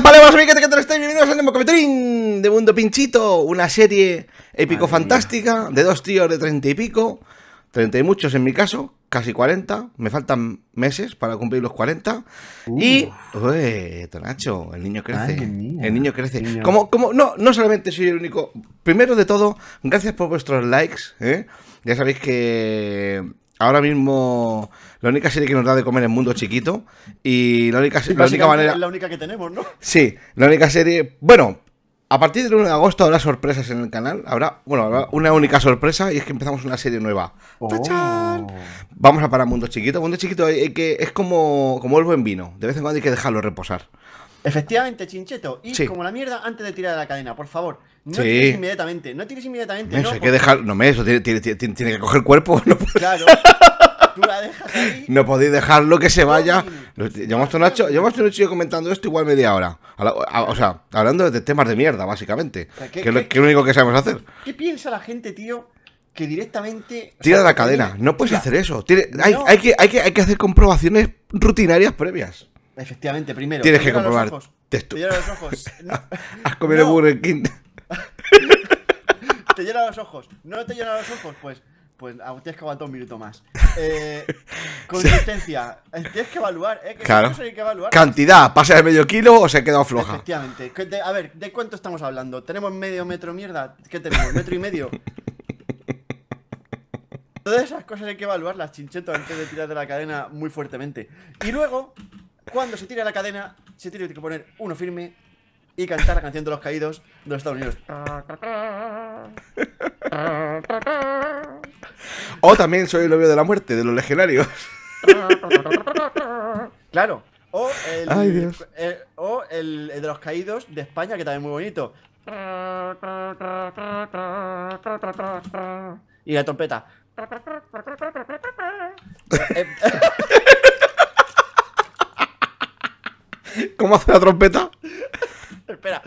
¡Hola, palabras, amigos estáis bienvenidos a de Mundo Pinchito, una serie épico-fantástica de dos tíos de treinta y pico, treinta y muchos en mi caso, casi cuarenta, me faltan meses para cumplir los cuarenta, uh. y... Uy, Tonacho, el niño crece, el niño crece. Como, no, no solamente soy el único, primero de todo, gracias por vuestros likes, ¿eh? ya sabéis que Ahora mismo, la única serie que nos da de comer es mundo chiquito. Y la única, manera. Es la única que tenemos, ¿no? Sí, la única serie. Bueno, a partir del 1 de agosto habrá sorpresas en el canal. Habrá, bueno, habrá una única sorpresa y es que empezamos una serie nueva. Oh. Vamos a parar Mundo Chiquito. Mundo Chiquito hay que, es como, el buen vino. De vez en cuando hay que dejarlo reposar. Efectivamente, Chincheto. Y como la mierda antes de tirar de la cadena, por favor. No sí. inmediatamente, no tienes inmediatamente. no. no, hay dejar, no me eso, tiene, tiene, que coger cuerpo. No Claro. Tú la dejas ahí. No podéis dejarlo que se vaya. Llevamos a Nacho, llevamos a Nacho comentando esto igual media hora. o sea, hablando de temas de mierda, básicamente. que, es lo único que sabemos hacer. ¿Qué piensa la gente, tío? Que directamente. Tira de la cadena. No puedes hacer eso. hay, hay, que, hay, que, hacer comprobaciones rutinarias previas. Efectivamente, primero. Tienes que comprobar. Los ojos, los ojos. Has comido Burger King los ojos. No te llenas los ojos, pues pues ah, tienes que aguantar un minuto más. Eh, consistencia, eh, tienes que evaluar, ¿eh? Cantidad, pasa de medio kilo o se queda floja. Efectivamente. A ver, ¿de cuánto estamos hablando? ¿Tenemos medio metro mierda? ¿Qué tenemos? ¿Metro y medio? Todas esas cosas hay que evaluarlas, chincheto, antes de tirar de la cadena muy fuertemente. Y luego, cuando se tira la cadena, se tiene que poner uno firme y cantar la canción de los caídos de los Estados Unidos. o también soy el novio de la muerte, de los legendarios. claro. O eh, el de los caídos de España, que también es muy bonito. Y la trompeta. ¿Cómo hace la trompeta? Espera.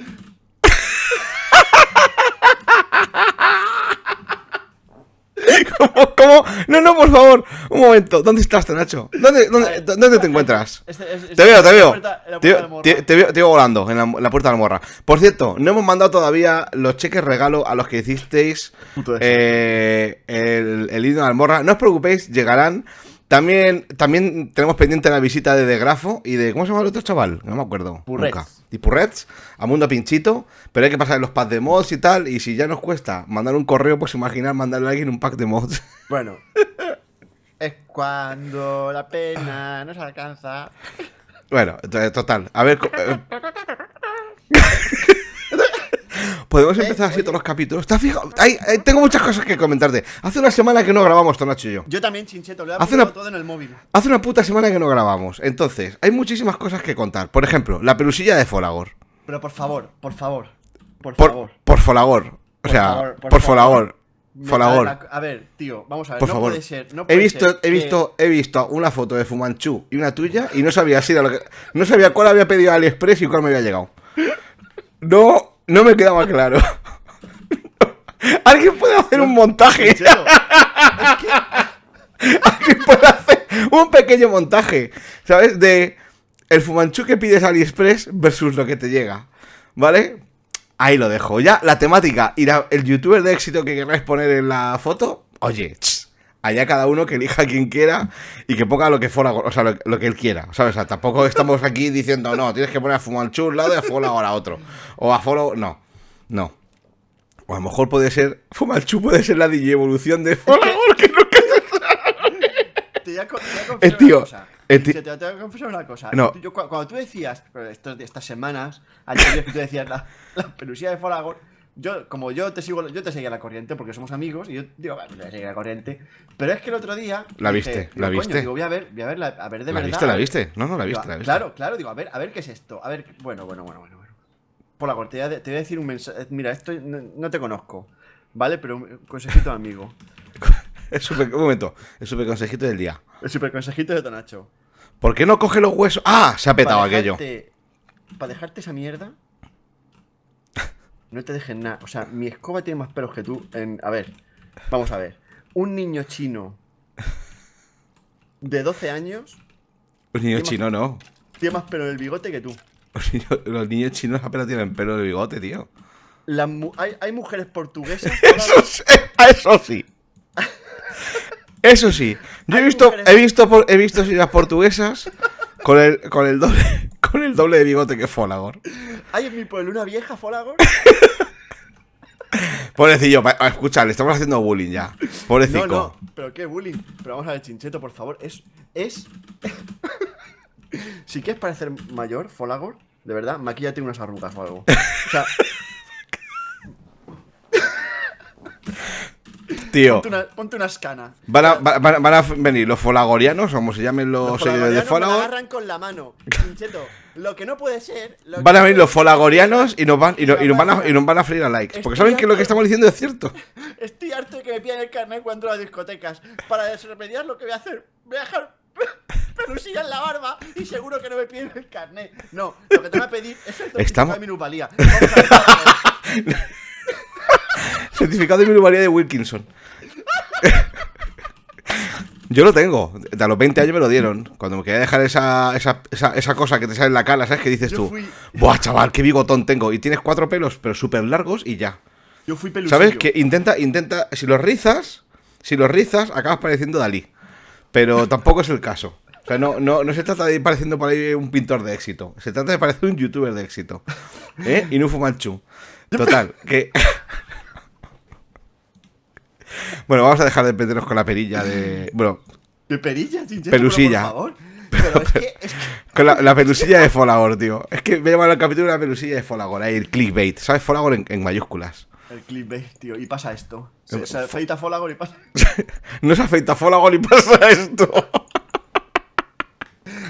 ¿Cómo, ¿Cómo? No, no, por favor. Un momento. ¿Dónde estás, Nacho? ¿Dónde, dónde, te encuentras? te veo, te veo. te, veo te volando en la, puerta de la morra. Por cierto, no hemos mandado todavía los cheques regalo a los que hicisteis eh, el, el himno de la morra. No os preocupéis, llegarán. También, también tenemos pendiente la visita de De Grafo y de. ¿Cómo se llama el otro chaval? No me acuerdo. Purrets. Y a Mundo Pinchito. Pero hay que pasar los packs de mods y tal. Y si ya nos cuesta mandar un correo, pues imaginar mandarle a alguien un pack de mods. Bueno. es cuando la pena nos alcanza. Bueno, total. A ver. Eh. Podemos ¿Eh? empezar así todos los capítulos. ¿Estás fijo eh, tengo muchas cosas que comentarte. Hace una semana que no grabamos, Tonacho y yo. Yo también, Chincheto, lo he hace una, todo en el móvil. Hace una puta semana que no grabamos. Entonces, hay muchísimas cosas que contar. Por ejemplo, la pelusilla de Folagor. Pero por favor, por favor, por, favor. Por Folagor. O sea, por, favor, por, Folagor. favor. A ver, tío, vamos a ver. Por no favor. puede ser. he visto, he visto, he visto una foto de Fumanchu y una tuya y no sabía si era lo que, no sabía cuál había pedido al AliExpress y cuál me había llegado. No no me queda más claro. Alguien puede hacer un montaje. Alguien puede hacer un pequeño montaje, ¿sabes? De el fumanchu que pides AliExpress versus lo que te llega, ¿vale? Ahí lo dejo. Ya la temática y el youtuber de éxito que querráis poner en la foto, oye, allá cada uno que elija a quien quiera y que ponga lo que fuera, o sea, lo, que él quiera, ¿sabes? tampoco estamos aquí diciendo, no, tienes que poner a Fumalchú un lado y a Fola ahora otro. O a Follow, no, no. O a lo mejor puede ser, Fumalchú puede ser la digievolución evolución de Fola, porque no Te voy a, confesar una cosa. Te, voy a confesar una cosa. Yo, cuando, tú decías, estas, estas semanas, ayer tú decías la, la de Folagor yo, como yo te sigo, yo te seguía la corriente porque somos amigos y yo digo, vale, te seguía la corriente. Pero es que el otro día. La viste, la viste. Digo, voy a ver, voy a ver, la, a ver de verdad. La viste, la viste. No, no, la viste, Claro, claro, digo, a ver, a ver qué es esto. A ver, bueno, bueno, bueno, bueno. Por la corte te voy a decir un mensaje. Eh, mira, esto no, te conozco, ¿vale? Pero un consejito amigo. es un momento, el super consejito del día. El super consejito de Tonacho. ¿Por qué no coge los huesos? ¡Ah! Se ha petado aquello. Para dejarte esa mierda, no te dejen nada. O sea, mi escoba tiene más pelos que tú. En... A ver, vamos a ver. Un niño chino de 12 años. Un niño chino no. Tiene más pelo en el bigote que tú. Los niños, chinos apenas tienen pelo en el bigote, tío. Las mu hay, mujeres portuguesas. eso, sí, eso sí. eso sí. Yo he visto, he visto, he visto, las portuguesas con el, con el doble, con el doble de bigote que Folagor. ¡Ay, es mi pueblo una vieja Folagor? Pobrecillo, ah, escucha, le estamos haciendo bullying ya. Pobrecillo. No, no, pero qué bullying. Pero vamos a ver, Chincheto, por favor. Es. Es. si quieres parecer mayor, Folagor, de verdad, tiene unas arrugas o algo. O sea, Tío. Ponte una, ponte escana. Van a, venir los folagorianos, como se llamen los, seguidores de Folagor. agarran con la mano, Pincheto. Lo que no puede ser. van a venir los folagorianos y nos van, y, nos van, a, y a freír a likes. porque saben que lo que estamos diciendo es cierto. Estoy harto de que me pidan el carnet cuando las discotecas. Para desremediar lo que voy a hacer, voy a dejar pelusilla en la barba y seguro que no me piden el carnet. No, lo que te voy a pedir es el certificado de minuvalía. Vamos a ver, Certificado de humanidad de Wilkinson. Yo lo tengo. A los 20 años me lo dieron. Cuando me quería dejar esa, esa, esa, cosa que te sale en la cara, ¿sabes? Que dices tú, ¡buah, chaval, qué bigotón tengo! Y tienes cuatro pelos, pero súper largos y ya. Yo fui pelusillo. ¿Sabes? Que intenta, intenta. Si los rizas, si los rizas, acabas pareciendo Dalí. Pero tampoco es el caso. O sea, no, no se trata de ir pareciendo por ahí un pintor de éxito. Se trata de parecer un youtuber de éxito. ¿Eh? Y no Fumanchu. Total, que. Bueno, vamos a dejar de meternos con la perilla de. Bueno. ¿De perilla? Sincero, pelusilla. Pero Pero, es que. Con la, pelusilla de Folagor, tío. Es que me llaman el capítulo la pelusilla de Folagor. Ahí el clickbait. ¿Sabes? Folagor en, mayúsculas. El clickbait, tío. Y pasa esto. Se, se afeita Folagor y pasa. no se afeita Folagor y pasa esto.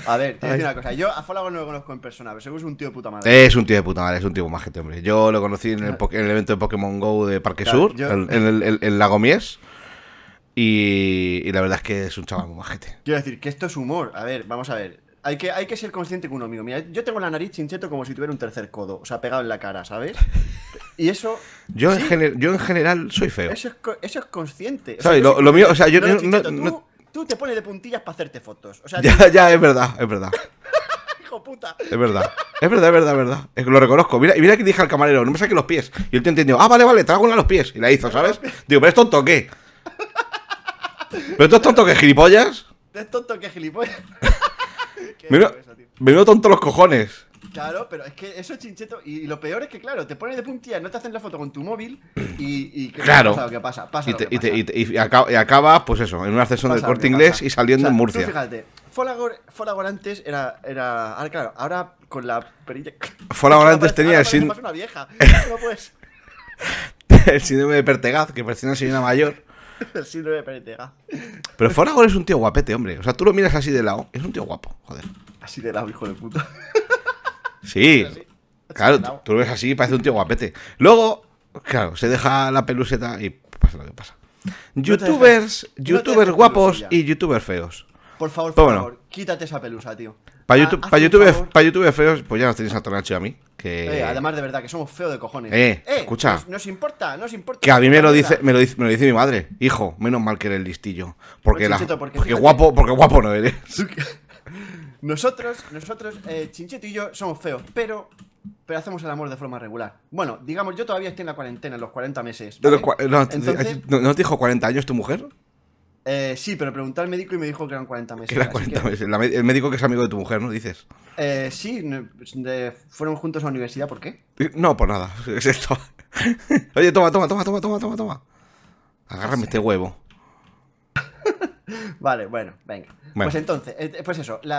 A ver, te voy a decir una cosa. Yo a Folago no lo conozco en persona, pero seguro es un tío de puta madre. Es un tío de puta madre, es un tío majete, este hombre. Yo lo conocí en el, evento de Pokémon Go de Parque Sur, en, el, Lago Mies. Y, la verdad es que es un chaval muy majete. Quiero decir que esto es humor. A ver, vamos a ver. Hay que, hay que ser consciente con uno mismo. Mira, yo tengo la nariz chincheto como si tuviera un tercer codo, o sea, pegado en la cara, ¿sabes? Y eso. Yo, en, yo en general soy feo. Eso es, consciente. ¿Sabes? Lo, mío, o sea, yo no tú te pones de puntillas para hacerte fotos. O sea, ya, ya, es verdad, es verdad. Hijo puta. Es verdad. Es verdad, es verdad, es verdad. Es que lo reconozco. Mira, mira que dije al camarero, no me saques los pies. Y él te entendió, ah, vale, vale, trago una a los pies. Y la hizo, ¿sabes? Digo, pero es tonto qué. ¿Pero tú es tonto que gilipollas? Es tonto que gilipollas. veo tonto los cojones. Claro, pero es que eso es chincheto. Y lo peor es que, claro, te pones de puntilla, no te hacen la foto con tu móvil y. y ¿qué claro. Pasa pasa, pasa, y, acabas, pues eso, en una sesión de corte inglés y saliendo en Murcia. fíjate, antes era, era. Ahora, claro, ahora con la perilla. antes tenía el síndrome. el síndrome de Pertegaz, que parecía una señora mayor. el síndrome de Pertegaz. Pero Folagor es un tío guapete, hombre. O sea, tú lo miras así de lado. Es un tío guapo, joder. Así de lado, hijo de puta. Sí. Claro, tú lo ves así y parece un tío guapete. Luego, claro, se deja la peluseta y pasa lo que pasa. Youtubers, youtubers guapos y youtubers feos. Por favor, por favor, quítate esa pelusa, tío. Para ah, youtubers feos, pues ya nos tenéis a Tonacho y a mí. Eh, además, de verdad, que somos feos de cojones. Eh, eh escucha. Nos, nos, importa, nos importa. Que a mí me lo, dice, me lo, dice, me, lo dice, mi madre. Hijo, menos mal que eres listillo. Porque, pues porque guapo, porque guapo no eres. Nosotros, nosotros, eh, Chincheto y yo somos feos, pero pero hacemos el amor de forma regular. Bueno, digamos, yo todavía estoy en la cuarentena, en los 40 meses. Eh, no, te dijo 40 años tu mujer? Eh, sí, pero pregunté al médico y me dijo que eran 40 meses. 40 meses. el médico que es amigo de tu mujer, ¿no? Dices. Eh, sí, fueron juntos a la universidad, ¿por qué? No, por nada. Oye, toma, toma, toma, toma, toma, toma, toma. Agárrame este huevo. Vale, bueno, venga. Pues entonces, eh, eh, pues eso, el,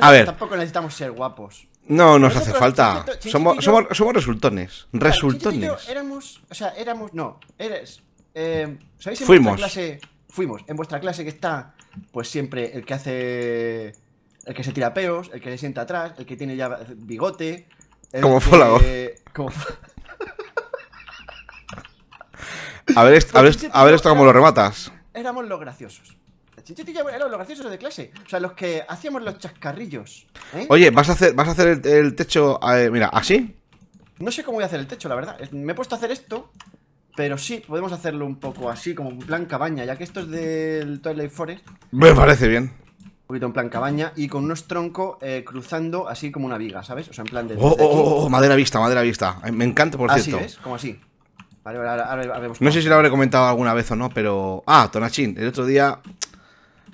a ver. tampoco necesitamos ser guapos. No, nos hace falta. somos, somos, resultones. resultones. éramos, o sea, éramos, no, eres. Eh, ¿Sabéis en fuimos. clase? Fuimos. En vuestra clase que está, pues siempre el que hace. El que se tira peos, el que se sienta atrás, el que tiene ya bigote. Como Fólago. a ver, esto, a ver, pues a ver esto cómo lo rematas éramos los graciosos. Éramos los graciosos de clase. O sea, los que hacíamos los chascarrillos. ¿eh? Oye, ¿vas a hacer, vas a hacer el, techo, eh, mira, así? No sé cómo voy a hacer el techo, la verdad. Eh, me he puesto a hacer esto, pero sí, podemos hacerlo un poco así, como en plan cabaña, ya que esto es del Twilight Forest. Me parece bien. Un poquito en plan cabaña y con unos troncos cruzando así como una viga, ¿sabes? O sea, en plan de. Oh, oh, oh, oh, madera vista, madera vista. Me encanta, por cierto. es, como así. No sé si lo habré comentado alguna vez o no, pero. Ah, Tonachín, el otro día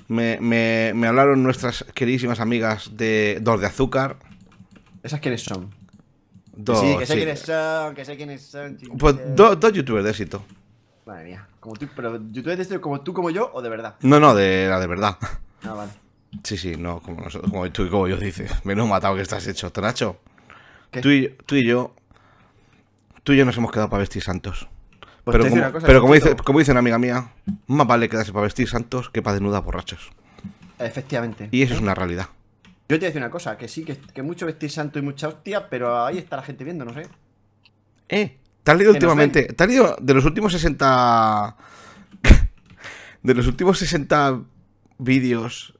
me, me, hablaron nuestras queridísimas amigas de Dos de Azúcar. ¿Esas quiénes son? Dos, sí, que sé quiénes son, que sé quiénes son. Pues dos youtubers de éxito. Madre mía. Como tú, pero youtubers de éxito como tú, como yo, o de verdad. No, no, de la de verdad. Ah, vale. Sí, sí, no, como nosotros, como tú y como yo dices. Menos matado que estás hecho, Tonacho. Tú tú y yo tú y yo nos hemos quedado para vestir santos. Pues pero, como, como, dice, una amiga mía, más vale quedarse para vestir santos que para denuda borrachos. Efectivamente. Y eso es una realidad. Yo te voy una cosa, que sí, que, mucho vestir santo y mucha hostia, pero ahí está la gente viendo, no sé. Eh, te has leído últimamente, te has leído de los últimos 60... de los últimos 60 vídeos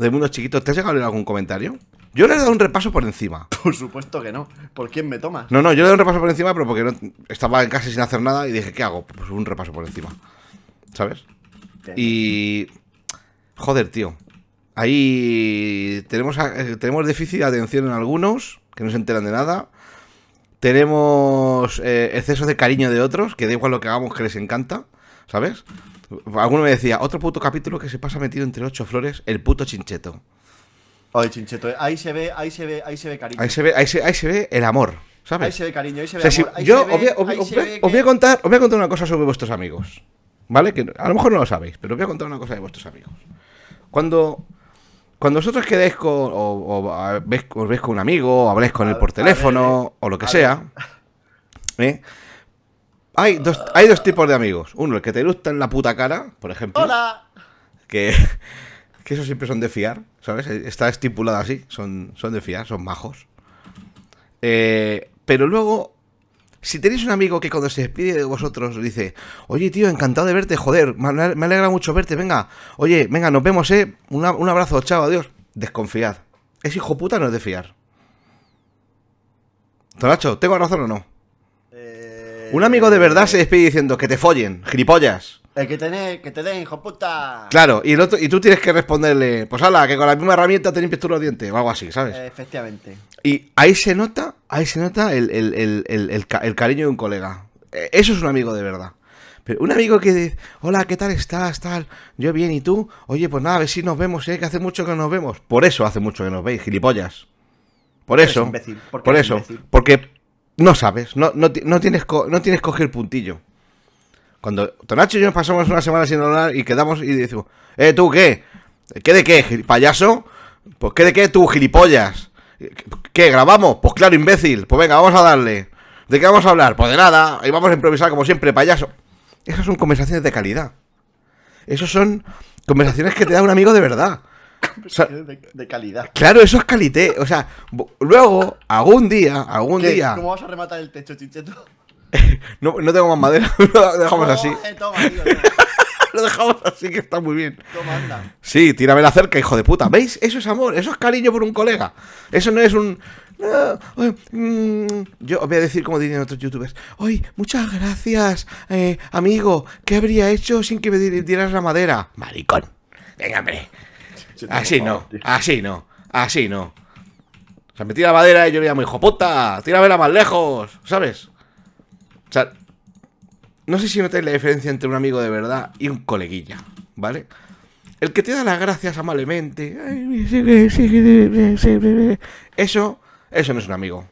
de Mundo Chiquito, ¿te has llegado a leer algún comentario? Yo le he dado un repaso por encima. Por supuesto que no. ¿Por quién me tomas? No, no, yo le he dado un repaso por encima, pero porque no, estaba en casa sin hacer nada y dije, ¿qué hago? Pues un repaso por encima. ¿Sabes? Y. Joder, tío. Ahí tenemos, eh, tenemos déficit de atención en algunos, que no se enteran de nada. Tenemos eh, exceso de cariño de otros, que da igual lo que hagamos, que les encanta, ¿sabes? Alguno me decía, otro puto capítulo que se pasa metido entre ocho flores, el puto chincheto. Ay, chincheto, ahí se ve, ahí se ve, ahí se ve cariño. Ahí se ve, ahí se, ve el amor, ¿sabes? Ahí se ve cariño, ahí se ve amor. yo os, voy, a contar, os voy a contar una cosa sobre vuestros amigos. ¿Vale? Que a lo mejor no lo sabéis, pero os voy a contar una cosa de vuestros amigos. Cuando cuando vosotros quedáis con. O, con un amigo, o habláis con él por teléfono, eh, o lo que sea. ¿eh? Hay, dos, hay dos tipos de amigos. Uno, el que te gusta en la puta cara, por ejemplo. ¡Hola! Que, que esos siempre son de fiar, ¿sabes? Eh, está estipulado así, son, son de fiar, son majos. Eh, pero luego, si tenéis un amigo que cuando se despide de vosotros dice, oye tío, encantado de verte, joder, me alegra mucho verte, venga, oye, venga, nos vemos, eh, un abrazo, chao, adiós, desconfiad. Ese hijo puta no es de fiar. Tonacho, ¿tengo razón o no? Un amigo de verdad se despide diciendo que te follen, gilipollas. El eh, que que te den, hijo puta. Claro, y, tú tienes que responderle, pues hola, que con la misma herramienta te limpias tú los dientes, o algo así, ¿sabes? Efectivamente. Y ahí se nota, ahí se nota el, cariño de un colega. Eh, eso es un amigo de verdad. Pero un amigo que dice, hola, ¿qué tal estás? Tal, yo bien, ¿y tú? Oye, pues nada, a ver si nos vemos, ¿eh? Que hace mucho que nos vemos. Por eso hace mucho que nos veis, gilipollas. Por eso. Imbécil, por eso. Porque no sabes, no, no, tienes, no tienes coger puntillo. Cuando Tonacho y yo pasamos una semana sin hablar y quedamos y decimos, ¿eh, tú qué? ¿Qué de qué, payaso? Pues ¿qué de qué tú, gilipollas? ¿Qué, grabamos? Pues claro, imbécil. Pues venga, vamos a darle. ¿De qué vamos a hablar? Pues de nada. Y vamos a improvisar como siempre, payaso. Esas son conversaciones de calidad. Esas son conversaciones que te da un amigo de verdad. de, calidad. Claro, eso es calité. O sea, luego, algún día, algún día. ¿Cómo vas a rematar el techo, chincheto? no, no tengo más madera, lo dejamos así. Eh, lo dejamos así, que está muy bien. Toma, anda. Sí, tírame la cerca, hijo de puta. ¿Veis? Eso es amor, eso es cariño por un colega. Eso no es un. Ah, mm". Yo os voy a decir como dirían otros youtubers. Hoy, muchas gracias, eh, amigo. ¿Qué habría hecho sin que me dieras la madera? Maricón. Venga, hombre. Así no, así no, así no. O sea, me tira madera y yo le llamo, hijo puta, tira vela más lejos, ¿sabes? O sea, no sé si notáis la diferencia entre un amigo de verdad y un coleguilla, ¿vale? El que te da las gracias amablemente, eso, eso no es un amigo.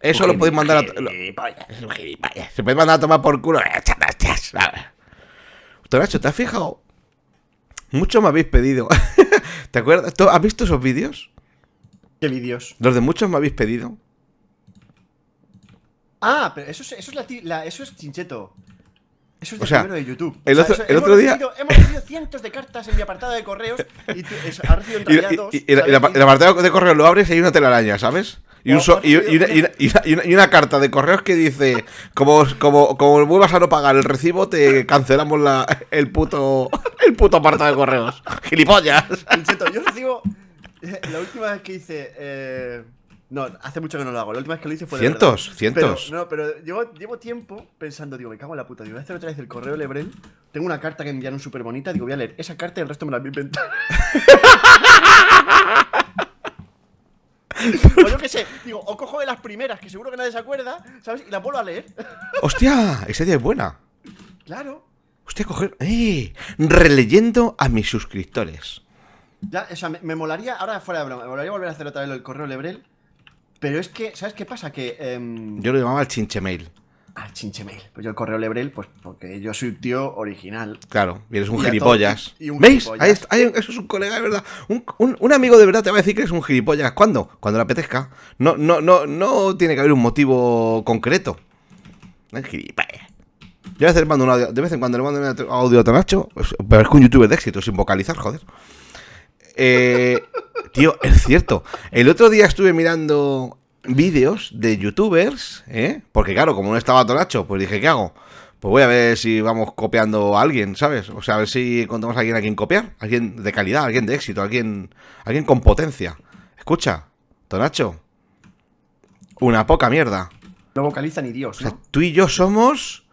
Eso lo podéis mandar a. Lo, se puede mandar a tomar por culo. Eh, ¿Te, ¿te has fijado? Mucho me habéis pedido. ¿Te acuerdas? ¿Has visto esos vídeos? ¿Qué vídeos? Los de muchos me habéis pedido. Ah, pero eso es, eso es, la, eso es chincheto. Eso es de primero de YouTube. El otro, el otro día. hemos recibido cientos de cartas en mi apartado de correos y ha recibido en y, y el apartado de correos lo abres y hay una telaraña, ¿sabes? Y, una, y, una, carta de correos que dice, como, como, como vuelvas a no pagar el recibo, te cancelamos la, el puto el puto apartado de correos. Gilipollas. Cheto, yo recibo... Eh, la última vez que hice... Eh, no, hace mucho que no lo hago. La última vez que lo hice fue... cientos, cientos. no, pero llevo, llevo, tiempo pensando, digo, me cago en la puta. Digo, voy a hacer otra vez el correo Lebrel. Tengo una carta que enviaron súper bonita. Digo, voy a leer esa carta y el resto me la voy a o pues yo qué sé, digo, o cojo de las primeras, que seguro que nadie se acuerda, ¿sabes? Y la vuelvo a leer. ¡Hostia! Esa idea es buena. Claro. Hostia, coger. ¡Eh! Releyendo a mis suscriptores. Ya, o sea, me, molaría, ahora fuera de broma, me molaría volver a hacer otra vez el correo Lebrel. Pero es que, ¿sabes qué pasa? Que. Em, yo lo llamaba el chinche mail al mail. Pues yo el correo Lebrel, pues porque yo soy un tío original. Claro, y eres un gilipollas. ¿Veis? eso es un colega de verdad. Un, un, amigo de verdad te va a decir que eres un gilipollas. ¿Cuándo? Cuando le apetezca. No, no, no, no tiene que haber un motivo concreto. El gilipollas. Yo a veces mando un audio, de vez en cuando le mando un audio a Tanacho, pues, pero es que un youtuber de éxito, sin vocalizar, joder. Eh, tío, es cierto. El otro día estuve mirando vídeos de youtubers, ¿eh? Porque claro, como no estaba Tonacho pues dije, ¿qué hago? Pues voy a ver si vamos copiando a alguien, ¿sabes? O sea, a ver si encontramos a alguien a quien copiar, alguien de calidad, alguien de éxito, alguien, alguien con potencia. Escucha, Tonacho una poca mierda. No vocaliza ni Dios. tú y yo somos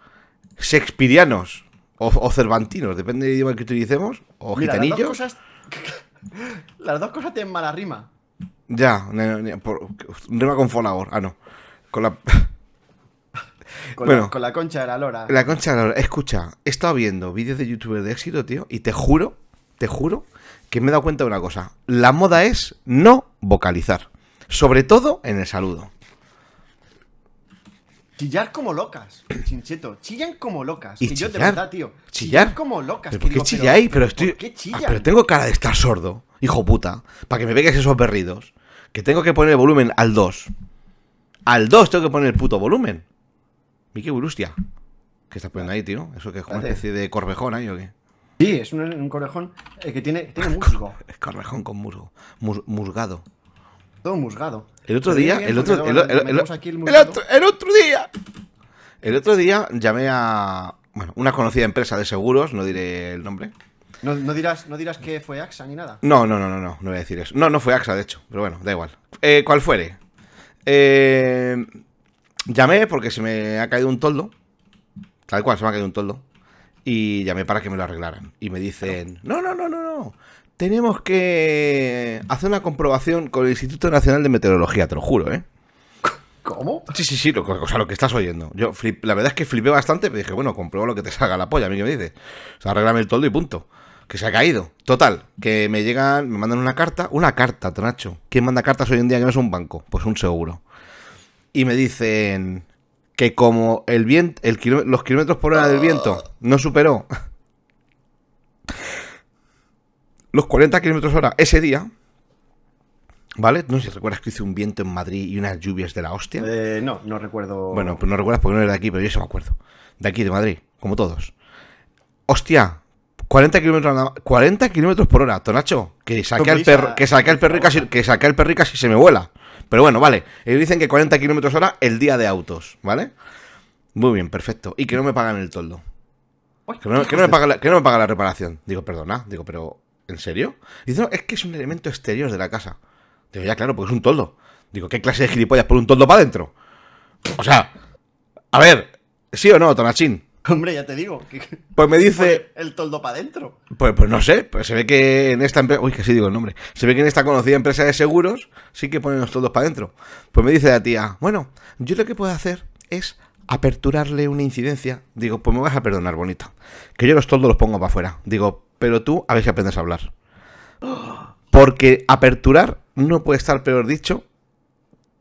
shakespeareanos o, cervantinos, depende del idioma que utilicemos, o gitanillos. las dos cosas tienen mala rima. Ya, un con Folagor. Ah, no. Con la. Con, la, concha de la lora. La concha de la lora. Escucha, he estado viendo vídeos de youtubers de éxito, tío, y te juro, te juro, que me he dado cuenta de una cosa. La moda es no vocalizar. Sobre todo en el saludo. Chillar como locas, chincheto. Chillan como locas. Y chillar, yo de verdad, tío. Chillar, como locas. ¿Pero qué digo, chilláis? Pero, estoy. Ah, pero tengo cara de estar sordo, hijo puta. Para que me pegues esos berridos. Que tengo que poner el volumen al 2. Al 2 tengo que poner el puto volumen. que Burustia. ¿Qué estás poniendo ahí, tío? ¿Eso que es una especie de corvejón ahí o qué? Sí, es un, un corvejón eh, que tiene, tiene musgo. Es corvejón con musgo. musgado. Todo musgado. El otro día, el otro, el, el, otro, el otro día. El otro día llamé a bueno, una conocida empresa de seguros, no diré el nombre. No, dirás, no dirás que fue AXA ni nada. No, no, no, no, no, no voy a decir eso. No, no fue AXA, de hecho, pero bueno, da igual. Eh, ¿Cuál fuere? Eh, llamé porque se me ha caído un toldo. Tal cual, se me ha caído un toldo. Y llamé para que me lo arreglaran. Y me dicen, no, no, no, no, no. Tenemos que hacer una comprobación con el Instituto Nacional de Meteorología, te lo juro, ¿eh? ¿Cómo? Sí, sí, sí, lo, o sea, lo que estás oyendo. Yo la verdad es que flipé bastante, pero dije, bueno, comprueba lo que te salga la polla, a mí que me dice O sea, arreglame el toldo y punto que se ha caído. Total, que me llegan, me mandan una carta, una carta, Tonacho. ¿Quién manda cartas hoy en día que no es un banco? Pues un seguro. Y me dicen que como el viento, los kilómetros por hora del viento no superó los 40 kilómetros hora ese día, ¿Vale? No sé si recuerdas que hice un viento en Madrid y unas lluvias de la hostia. Eh, no, no recuerdo. Bueno, pues no recuerdas porque no era de aquí, pero yo se me acuerdo. De aquí, de Madrid, como todos. Hostia, 40 kilómetros por hora, Tonacho. Que saque al perro, que y casi, que se me vuela. Pero bueno, vale. Ellos dicen que 40 kilómetros hora el día de autos, ¿vale? Muy bien, perfecto. Y que no me pagan el toldo. Que no, me, paga la, no me la reparación. Digo, perdona. Digo, pero ¿en serio? Dice, no, es que es un elemento exterior de la casa. Digo, ya claro, porque es un toldo. Digo, ¿qué clase de gilipollas por un toldo para adentro? O sea, a ver, ¿sí o no, Tonachín? Hombre, ya te digo. pues me dice. El toldo para adentro. Pues, pues no sé. Pues se ve que en esta empresa. Uy, que sí digo el nombre. Se ve que en esta conocida empresa de seguros sí que ponen los toldos para adentro. Pues me dice la tía, bueno, yo lo que puedo hacer es aperturarle una incidencia. Digo, pues me vas a perdonar, bonita. Que yo los toldos los pongo para afuera. Digo, pero tú a ver si aprendes a hablar. Porque aperturar no puede estar peor dicho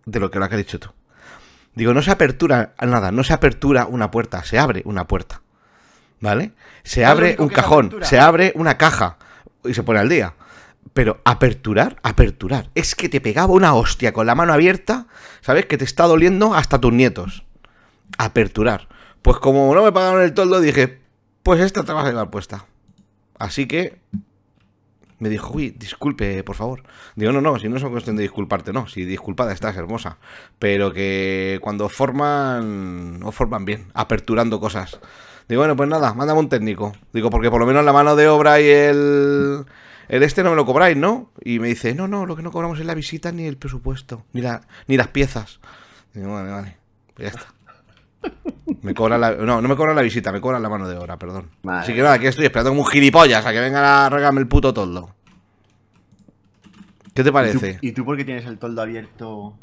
de lo que lo has dicho tú. Digo, no se apertura nada, no se apertura una puerta, se abre una puerta. ¿Vale? Se abre un cajón, se abre una caja y se pone al día. Pero aperturar, aperturar. Es que te pegaba una hostia con la mano abierta, ¿sabes? Que te está doliendo hasta tus nietos. Aperturar. Pues como no me pagaron el toldo, dije, pues esta te vas a llevar puesta. Así que me dijo, uy, disculpe, por favor. Digo, no, no, si no es una cuestión de disculparte, no, si disculpada estás, hermosa. Pero que cuando forman, no forman bien, aperturando cosas. Digo, bueno, pues nada, mándame un técnico. Digo, porque por lo menos la mano de obra y el... El este no me lo cobráis, ¿no? Y me dice, no, no, lo que no cobramos es la visita ni el presupuesto, ni, ni las piezas. Digo, vale, vale, pues ya está. Me cobra la, no, no me cobra la visita, me cobra la mano de obra, perdón. Así que nada, aquí estoy esperando como un gilipollas a que vengan a regarme el puto toldo. ¿Qué te parece? ¿Y tú, porque por qué tienes el toldo abierto?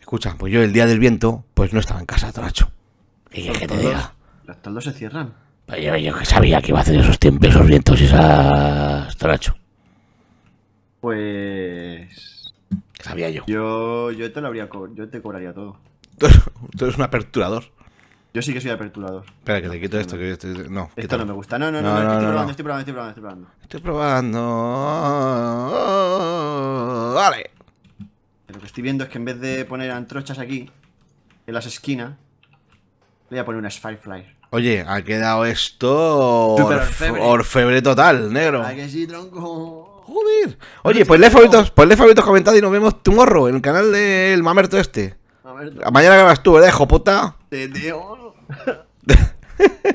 Escucha, pues yo el día del viento, pues no estaba en casa, tracho. Y que te diga. Los toldos se cierran. Pues yo, que sabía que iba a hacer esos tiempos, esos vientos y esas, Toracho Pues. Sabía yo. Yo, yo te lo habría yo te cobraría todo. Tú, eres un aperturador. Yo sí que soy aperturador. Espera, que te quito esto. Que No, esto este, no me gusta. No, no, no, estoy, probando, estoy probando, estoy probando, estoy probando. Vale. Lo que estoy viendo es que en vez de poner antrochas aquí, en las esquinas, voy a poner unas Firefly. Oye, ha quedado esto orfebre. total, negro. Ay, que sí, tronco. Joder. Oye, ponle favoritos, ponle favoritos comentados y nos vemos tu morro en el canal del mamerto este. Mañana grabas tú, ¿verdad, hijo puta? Te digo.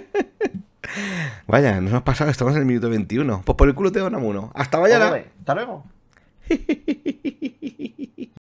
Vaya, nos hemos pasado, estamos en el minuto 21. Pues por el culo te doy una Hasta mañana. Hasta luego.